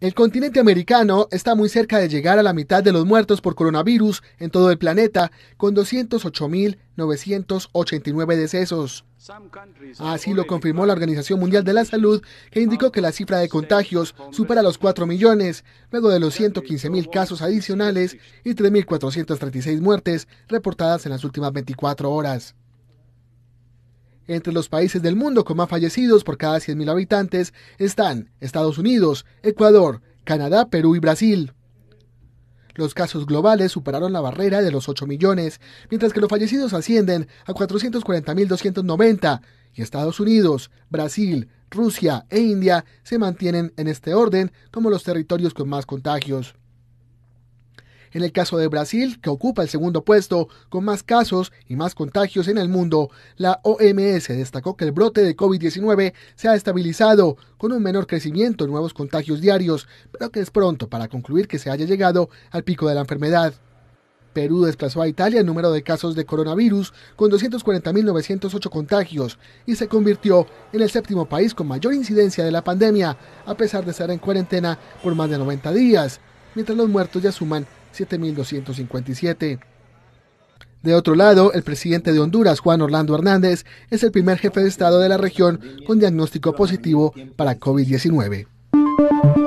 El continente americano está muy cerca de llegar a la mitad de los muertos por coronavirus en todo el planeta, con 208.989 decesos. Así lo confirmó la Organización Mundial de la Salud, que indicó que la cifra de contagios supera los 4 millones, luego de los 115.000 casos adicionales y 3.436 muertes reportadas en las últimas 24 horas. Entre los países del mundo con más fallecidos por cada 100.000 habitantes están Estados Unidos, Ecuador, Canadá, Perú y Brasil. Los casos globales superaron la barrera de los 8 millones, mientras que los fallecidos ascienden a 440.290 y Estados Unidos, Brasil, Rusia e India se mantienen en este orden como los territorios con más contagios. En el caso de Brasil, que ocupa el segundo puesto con más casos y más contagios en el mundo, la OMS destacó que el brote de COVID-19 se ha estabilizado con un menor crecimiento en nuevos contagios diarios, pero que es pronto para concluir que se haya llegado al pico de la enfermedad. Perú desplazó a Italia el número de casos de coronavirus con 240.908 contagios y se convirtió en el séptimo país con mayor incidencia de la pandemia, a pesar de estar en cuarentena por más de 90 días, mientras los muertos ya suman 7.257. De otro lado, el presidente de Honduras, Juan Orlando Hernández, es el primer jefe de Estado de la región con diagnóstico positivo para COVID-19.